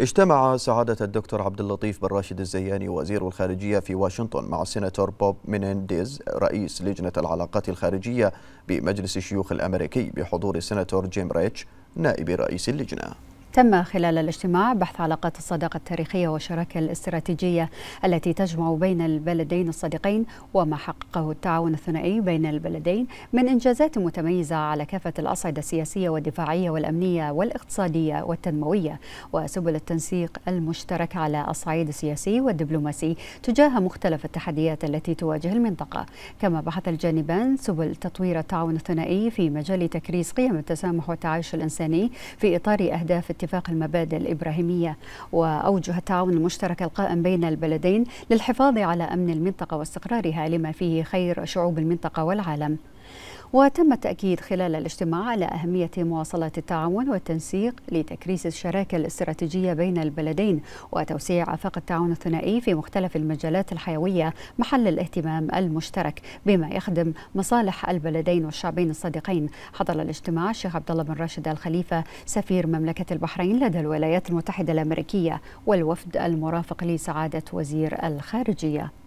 اجتمع سعادة الدكتور عبد اللطيف بن راشد الزياني وزير الخارجية في واشنطن مع السيناتور بوب مينينديز رئيس لجنة العلاقات الخارجية بمجلس الشيوخ الأمريكي بحضور السيناتور جيم ريتش نائب رئيس اللجنة تم خلال الاجتماع بحث علاقات الصداقة التاريخية والشراكة الاستراتيجية التي تجمع بين البلدين الصديقين وما حققه التعاون الثنائي بين البلدين من إنجازات متميزة على كافة الأصعدة السياسية والدفاعية والأمنية والاقتصادية والتنموية وسبل التنسيق المشترك على الصعيد السياسي والدبلوماسي تجاه مختلف التحديات التي تواجه المنطقة كما بحث الجانبان سبل تطوير التعاون الثنائي في مجال تكريس قيم التسامح والتعايش الإنساني في إطار أهداف اتفاق المبادئ الإبراهيمية وأوجه التعاون المشترك القائم بين البلدين للحفاظ على أمن المنطقة واستقرارها لما فيه خير شعوب المنطقة والعالم وتم التأكيد خلال الاجتماع على أهمية مواصلة التعاون والتنسيق لتكريس الشراكة الاستراتيجية بين البلدين وتوسيع آفاق التعاون الثنائي في مختلف المجالات الحيوية محل الاهتمام المشترك بما يخدم مصالح البلدين والشعبين الصديقين حضر الاجتماع الشيخ عبد الله بن راشد الخليفة سفير مملكة البحرين لدى الولايات المتحدة الأمريكية والوفد المرافق لسعادة وزير الخارجية